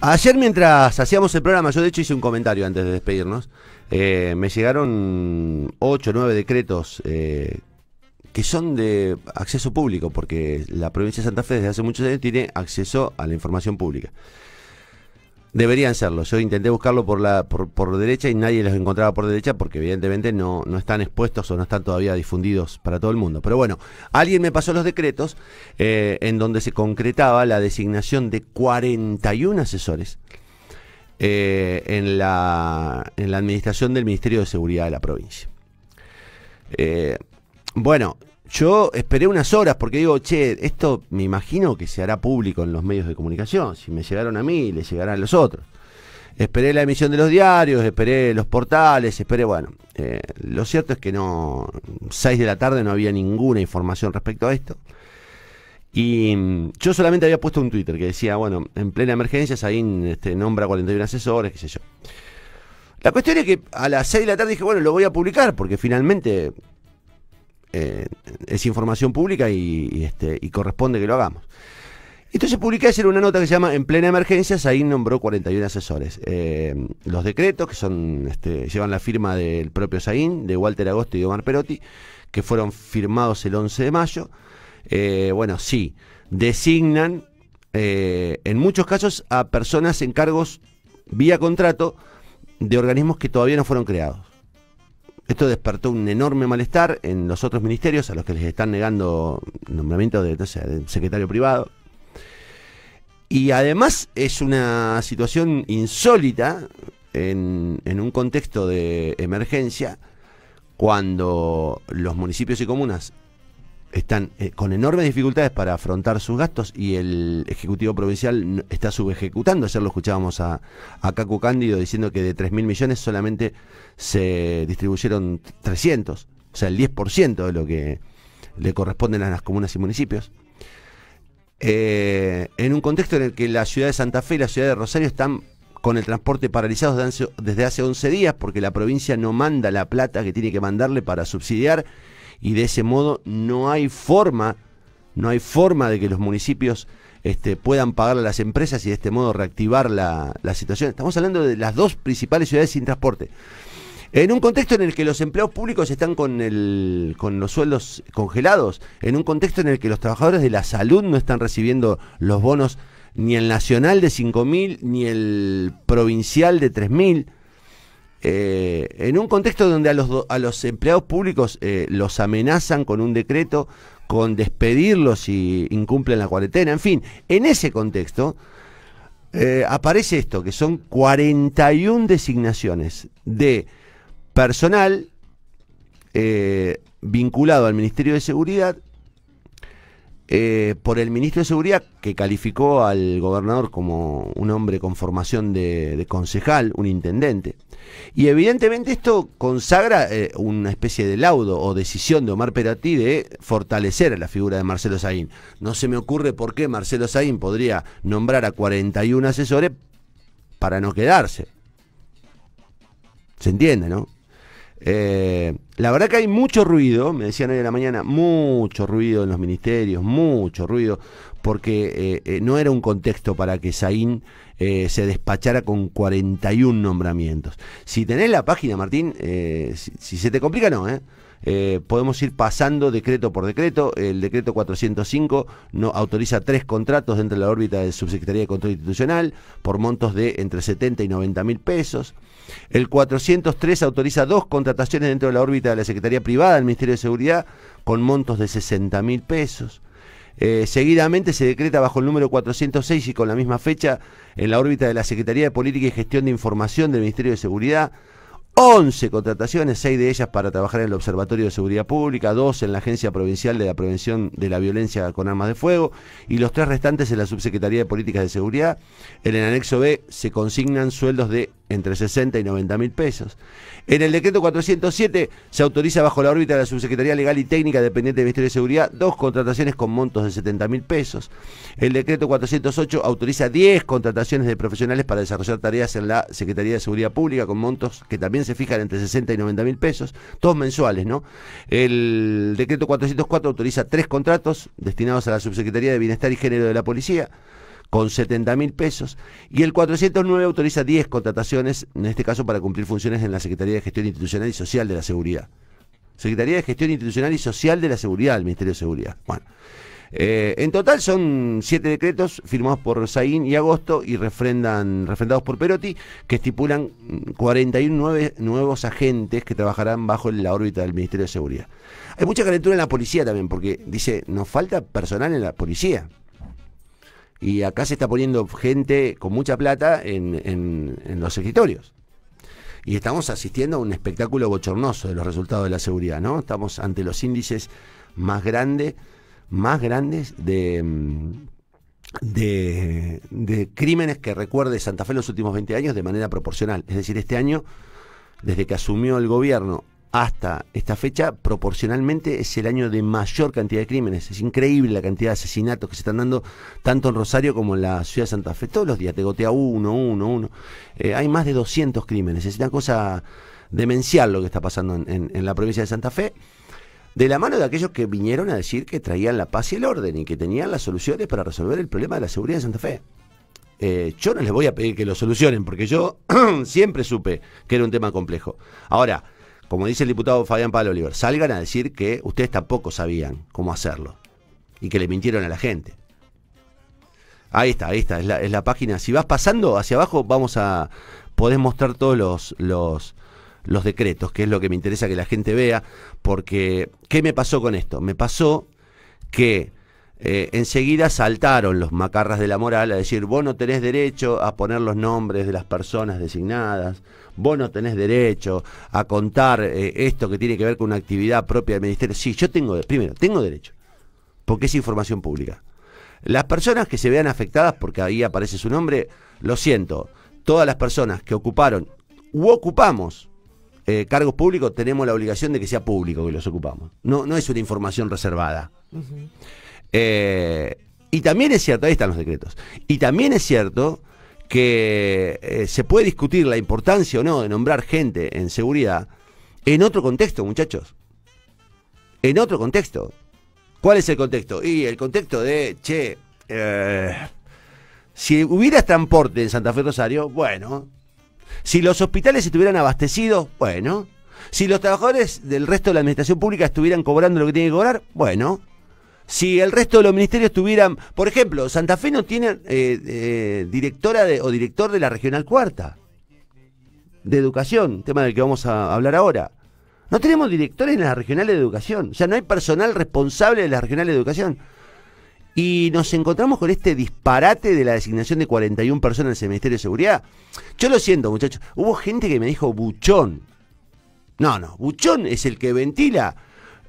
Ayer mientras hacíamos el programa, yo de hecho hice un comentario antes de despedirnos, eh, me llegaron ocho o nueve decretos eh, que son de acceso público, porque la provincia de Santa Fe desde hace muchos años tiene acceso a la información pública. Deberían serlo. Yo intenté buscarlo por la por, derecha y nadie los encontraba por derecha porque evidentemente no, no están expuestos o no están todavía difundidos para todo el mundo. Pero bueno, alguien me pasó los decretos eh, en donde se concretaba la designación de 41 asesores eh, en, la, en la administración del Ministerio de Seguridad de la provincia. Eh, bueno, yo esperé unas horas porque digo, che, esto me imagino que se hará público en los medios de comunicación. Si me llegaron a mí, le llegarán a los otros. Esperé la emisión de los diarios, esperé los portales, esperé, bueno, eh, lo cierto es que no, 6 de la tarde no había ninguna información respecto a esto. Y mm, yo solamente había puesto un Twitter que decía, bueno, en plena emergencia Saín este, nombra 41 asesores, qué sé yo. La cuestión es que a las 6 de la tarde dije, bueno, lo voy a publicar porque finalmente eh, es información pública y, este, y corresponde que lo hagamos. Entonces publicó ayer una nota que se llama En plena emergencia, saín nombró 41 asesores. Eh, los decretos, que son este, llevan la firma del propio Saín, de Walter Agosto y Omar Perotti, que fueron firmados el 11 de mayo. Eh, bueno, sí, designan en muchos casos a personas en cargos vía contrato de organismos que todavía no fueron creados. Esto despertó un enorme malestar en los otros ministerios a los que les están negando nombramiento de, secretario privado. Y además es una situación insólita en, un contexto de emergencia cuando los municipios y comunas están eh, con enormes dificultades para afrontar sus gastos y el Ejecutivo Provincial está subejecutando. Ayer lo escuchábamos a, a Cacu Cándido diciendo que de 3.000 mil millones solamente se distribuyeron 300, o sea, el 10% de lo que le corresponden a las comunas y municipios. Eh, en un contexto en el que la ciudad de Santa Fe y la ciudad de Rosario están con el transporte paralizados desde hace 11 días porque la provincia no manda la plata que tiene que mandarle para subsidiar y de ese modo no hay forma, no hay forma de que los municipios este, puedan pagar a las empresas y de este modo reactivar la, situación. Estamos hablando de las dos principales ciudades sin transporte. En un contexto en el que los empleados públicos están con, el, con los sueldos congelados, en un contexto en el que los trabajadores de la salud no están recibiendo los bonos ni el nacional de 5.000 ni el provincial de 3.000, eh, en un contexto donde a los, empleados públicos eh, los amenazan con un decreto, con despedirlos si incumplen la cuarentena, en fin, en ese contexto eh, aparece esto, que son 41 designaciones de personal vinculado al Ministerio de Seguridad eh, por el ministro de Seguridad, que calificó al gobernador como un hombre con formación de, concejal, un intendente. Y evidentemente esto consagra eh, una especie de laudo o decisión de Omar Peratti de fortalecer a la figura de Marcelo Saín. No se me ocurre por qué Marcelo Saín podría nombrar a 41 asesores para no quedarse. ¿Se entiende, no? Eh, la verdad que hay mucho ruido, me decían hoy en la mañana, mucho ruido en los ministerios, mucho ruido, porque eh, eh, no era un contexto para que Saín se despachara con 41 nombramientos. Si tenés la página, Martín, si, se te complica, no, podemos ir pasando decreto por decreto. El decreto 405 no, autoriza tres contratos dentro de la órbita de Subsecretaría de Control Institucional por montos de entre 70 y 90 mil pesos. El 403 autoriza dos contrataciones dentro de la órbita de la Secretaría Privada del Ministerio de Seguridad con montos de 60 mil pesos. Eh, seguidamente se decreta bajo el número 406 y con la misma fecha en la órbita de la Secretaría de Política y Gestión de Información del Ministerio de Seguridad 11 contrataciones, 6 de ellas para trabajar en el Observatorio de Seguridad Pública, 2 en la Agencia Provincial de la Prevención de la Violencia con Armas de Fuego y los tres restantes en la Subsecretaría de Políticas de Seguridad. En el anexo B se consignan sueldos de entre 60 y 90 mil pesos. En el decreto 407 se autoriza bajo la órbita de la Subsecretaría Legal y Técnica dependiente del Ministerio de Seguridad dos contrataciones con montos de 70 mil pesos. El decreto 408 autoriza 10 contrataciones de profesionales para desarrollar tareas en la Secretaría de Seguridad Pública con montos que también se fijan entre 60 y 90 mil pesos, todos mensuales, ¿no? El decreto 404 autoriza tres contratos destinados a la Subsecretaría de Bienestar y Género de la Policía con 70 mil pesos. Y el 409 autoriza 10 contrataciones, en este caso para cumplir funciones en la Secretaría de Gestión Institucional y Social de la Seguridad. Secretaría de Gestión Institucional y Social de la Seguridad, del Ministerio de Seguridad. Bueno. Eh, en total son siete decretos firmados por Saín y Agosto y refrendan, refrendados por Perotti que estipulan 41 nuevos agentes que trabajarán bajo la órbita del Ministerio de Seguridad. Hay mucha calentura en la policía también porque dice, nos falta personal en la policía. Y acá se está poniendo gente con mucha plata en, los escritorios. Y estamos asistiendo a un espectáculo bochornoso de los resultados de la seguridad, ¿no? Estamos ante los índices más grandes, más grandes de, mm, de, de crímenes que recuerde Santa Fe en los últimos 20 años de manera proporcional. Es decir, este año, desde que asumió el gobierno hasta esta fecha, proporcionalmente es el año de mayor cantidad de crímenes. Es increíble la cantidad de asesinatos que se están dando tanto en Rosario como en la ciudad de Santa Fe. Todos los días te gotea uno, uno, uno. Eh, hay más de 200 crímenes. Es una cosa demencial lo que está pasando en, la provincia de Santa Fe. De la mano de aquellos que vinieron a decir que traían la paz y el orden y que tenían las soluciones para resolver el problema de la seguridad de Santa Fe. Eh, yo no les voy a pedir que lo solucionen porque yo siempre supe que era un tema complejo. Ahora, como dice el diputado Fabián Palo Oliver, salgan a decir que ustedes tampoco sabían cómo hacerlo y que le mintieron a la gente. Ahí está, ahí está, es la, página. Si vas pasando hacia abajo, vamos a. podés mostrar todos los, los, los decretos, que es lo que me interesa que la gente vea. Porque, ¿qué me pasó con esto? Me pasó que eh, enseguida saltaron los macarras de la moral a decir, vos no tenés derecho a poner los nombres de las personas designadas, vos no tenés derecho a contar eh, esto que tiene que ver con una actividad propia del ministerio. Sí, yo tengo, primero, tengo derecho, porque es información pública. Las personas que se vean afectadas, porque ahí aparece su nombre, lo siento, todas las personas que ocuparon u ocupamos eh, cargos públicos, tenemos la obligación de que sea público que los ocupamos. No, no es una información reservada. Eh, y también es cierto, ahí están los decretos, y también es cierto que eh, se puede discutir la importancia o no de nombrar gente en seguridad en otro contexto, muchachos. En otro contexto. ¿Cuál es el contexto? Y el contexto de, che, eh, si hubiera transporte en Santa Fe Rosario, bueno. Si los hospitales estuvieran abastecidos, bueno. Si los trabajadores del resto de la administración pública estuvieran cobrando lo que tienen que cobrar, bueno si el resto de los ministerios tuvieran, por ejemplo, Santa Fe no tiene eh, eh, directora o director de la Regional Cuarta, de Educación, tema del que vamos a hablar ahora. No tenemos directores en la regional de educación, o sea, no hay personal responsable de la regional de educación. Y nos encontramos con este disparate de la designación de 41 personas en el Ministerio de Seguridad. Yo lo siento, muchachos. Hubo gente que me dijo buchón. No, no, buchón es el que ventila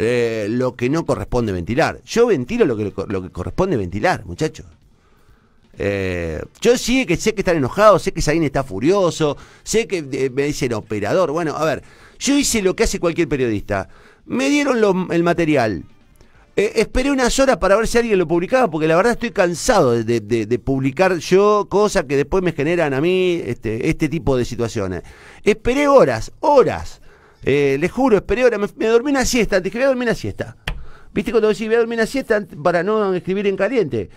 eh, lo que no corresponde ventilar. Yo ventilo lo que, lo que corresponde ventilar, muchachos. Eh, yo sí que sé que están enojados, sé que alguien está furioso, sé que eh, me dicen operador. Bueno, a ver, yo hice lo que hace cualquier periodista. Me dieron el material. esperé unas horas para ver si alguien lo publicaba, porque la verdad estoy cansado de, publicar yo cosas que después me generan a mí este, este tipo de situaciones. Esperé horas, horas eh, les juro, esperé ahora, me, me, dormí una siesta, antes que voy a dormir una siesta. ¿Viste cuando decís voy a dormir una siesta para no escribir en caliente?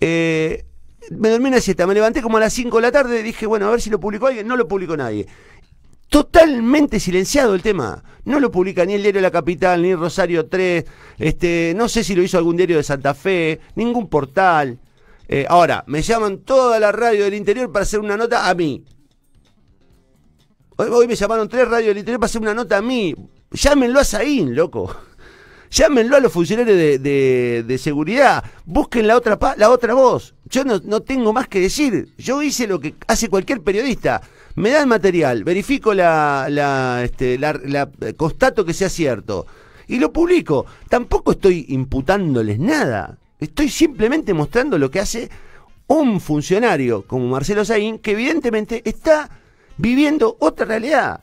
Eh, me dormí una siesta, me levanté como a las 5 de la tarde, dije, bueno, a ver si lo publicó alguien, no lo publicó nadie. Totalmente silenciado el tema. No lo publica ni el diario de la capital, ni Rosario 3, este, no sé si lo hizo algún diario de Santa Fe, ningún portal. Eh, ahora, me llaman toda la radio del interior para hacer una nota a mí. Hoy, me llamaron tres radios del interior para hacer una nota a mí. Llámenlo a Saín, loco. Llámenlo a los funcionarios de, seguridad. Busquen la otra, la otra voz. Yo no, tengo más que decir. Yo hice lo que hace cualquier periodista me da el material, verifico este, la, la, constato que sea cierto y lo publico. Tampoco estoy imputándoles nada. Estoy simplemente mostrando lo que hace un funcionario como Marcelo Saín, que evidentemente está viviendo otra realidad.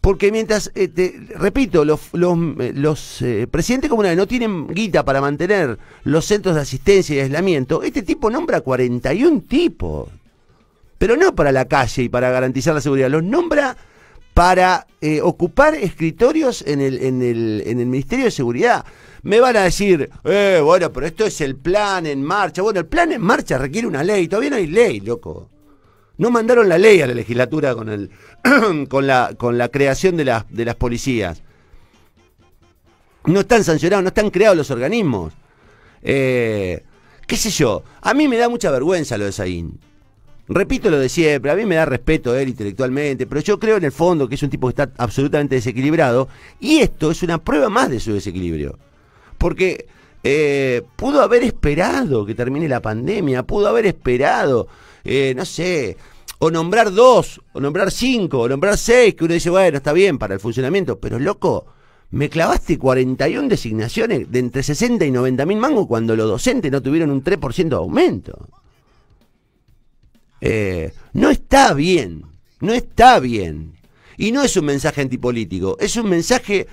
Porque mientras, este, repito, los, los, eh, los eh, presidentes comunales no tienen guita para mantener los centros de asistencia y aislamiento, este tipo nombra 41 tipos. Pero no para la calle y para garantizar la seguridad, los nombra para eh, ocupar escritorios en el, en, el, en el Ministerio de Seguridad. Me van a decir, bueno, pero esto es el plan en marcha. Bueno, el plan en marcha requiere una ley, todavía no hay ley, loco. No mandaron la ley a la legislatura con, con, la, con la creación de las, de las policías. No están sancionados, no están creados los organismos. Eh, ¿Qué sé yo? A mí me da mucha vergüenza lo de Saín. Repito lo de siempre, a mí me da respeto él intelectualmente, pero yo creo en el fondo que es un tipo que está absolutamente desequilibrado y esto es una prueba más de su desequilibrio. Porque eh, pudo haber esperado que termine la pandemia, pudo haber esperado eh, no sé, o nombrar dos, o nombrar cinco, o nombrar seis, que uno dice, bueno, está bien para el funcionamiento, pero loco, me clavaste 41 designaciones de entre 60 y 90 mil mangos cuando los docentes no tuvieron un 3% de aumento. Eh, no está bien, no está bien. Y no es un mensaje antipolítico, es un mensaje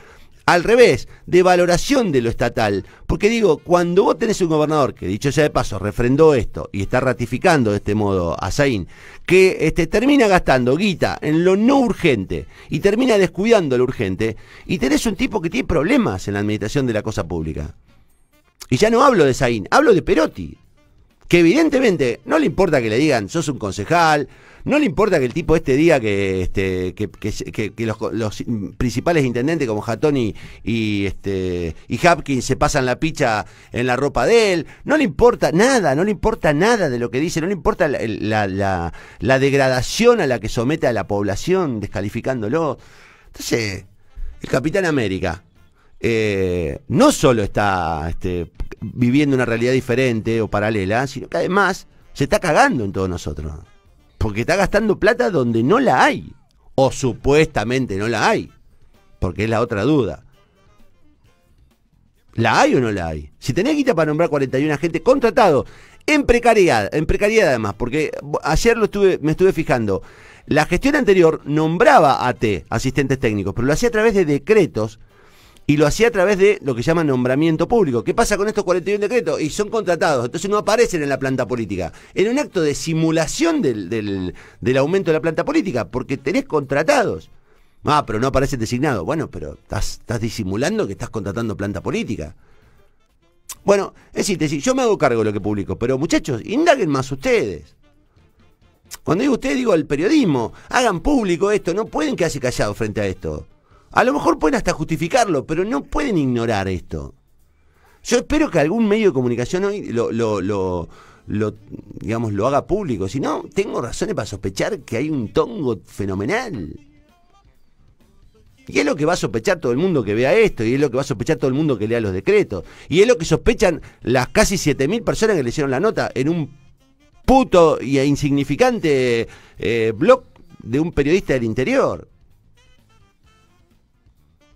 al revés, de valoración de lo estatal. Porque digo, cuando vos tenés un gobernador que, dicho sea de paso, refrendó esto y está ratificando de este modo a Zain, que este, termina gastando guita en lo no urgente y termina descuidando lo urgente, y tenés un tipo que tiene problemas en la administración de la cosa pública. Y ya no hablo de Zain, hablo de Perotti que evidentemente no le importa que le digan sos un concejal, no le importa que el tipo este diga que, este, los, principales intendentes como Jatón y, este, Hopkins se pasan la picha en la ropa de él, no le importa nada, no le importa nada de lo que dice, no le importa la, degradación a la que somete a la población descalificándolo. Entonces, el Capitán América, eh, no solo está este, viviendo una realidad diferente o paralela, sino que además se está cagando en todos nosotros. Porque está gastando plata donde no la hay. O supuestamente no la hay. Porque es la otra duda. ¿La hay o no la hay? Si tenés quita para nombrar 41 agentes contratados en precariedad, en precariedad además, porque ayer lo estuve, me estuve fijando. La gestión anterior nombraba a T asistentes técnicos, pero lo hacía a través de decretos y lo hacía a través de lo que llama nombramiento público. ¿Qué pasa con estos 41 decretos? Y son contratados, entonces no aparecen en la planta política. En un acto de simulación del, del, aumento de la planta política, porque tenés contratados. Ah, pero no aparece designado. Bueno, pero estás, disimulando que estás contratando planta política. Bueno, es decir, yo me hago cargo de lo que publico, pero muchachos, indaguen más ustedes. Cuando digo ustedes, digo al periodismo, hagan público esto, no pueden quedarse callados frente a esto. A lo mejor pueden hasta justificarlo, pero no pueden ignorar esto. Yo espero que algún medio de comunicación hoy lo, lo, digamos, lo haga público. Si no, tengo razones para sospechar que hay un tongo fenomenal. Y es lo que va a sospechar todo el mundo que vea esto, y es lo que va a sospechar todo el mundo que lea los decretos, y es lo que sospechan las casi 7.000 personas que leyeron la nota en un puto y e insignificante eh, blog de un periodista del interior.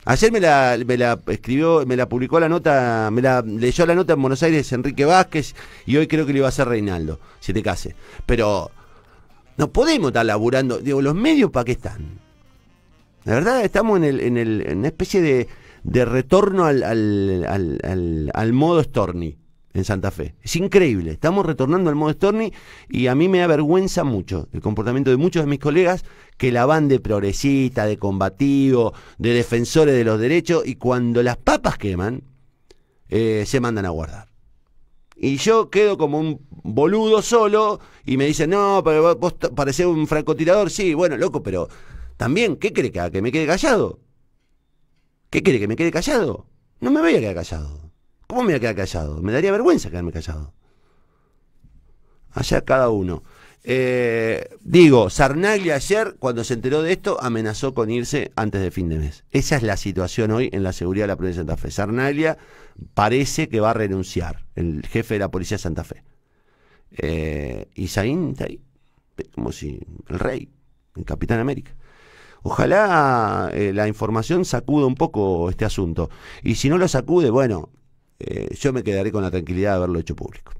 Ayer me la, la escribió, me la publicó la nota, me la leyó la nota en Buenos Aires Enrique Vázquez y hoy creo que le iba a hacer Reinaldo, si te case. Pero no podemos estar laburando. Digo, ¿los medios para qué están? La verdad, estamos en, el, una especie de, retorno al, modo Storni en Santa Fe. Es increíble. Estamos retornando al modo Storni y a mí me avergüenza mucho el comportamiento de muchos de mis colegas que la van de progresista, de combativo, de defensores de los derechos y cuando las papas queman, eh, se mandan a guardar. Y yo quedo como un boludo solo y me dicen, no, pero vos un francotirador. Sí, bueno, loco, pero también, ¿qué cree que, que me quede callado? ¿Qué cree que me quede callado? No me voy a quedar callado. ¿Cómo me voy a quedar callado? Me daría vergüenza quedarme callado. Allá cada uno. Eh, digo, Sarnaglia ayer, cuando se enteró de esto, amenazó con irse antes de fin de mes. Esa es la situación hoy en la seguridad de la provincia de Santa Fe. Sarnaglia parece que va a renunciar, el jefe de la policía de Santa Fe. Eh, y como si el rey, el capitán América. Ojalá eh, la información sacude un poco este asunto. Y si no lo sacude, bueno, eh, yo me quedaré con la tranquilidad de haberlo hecho público.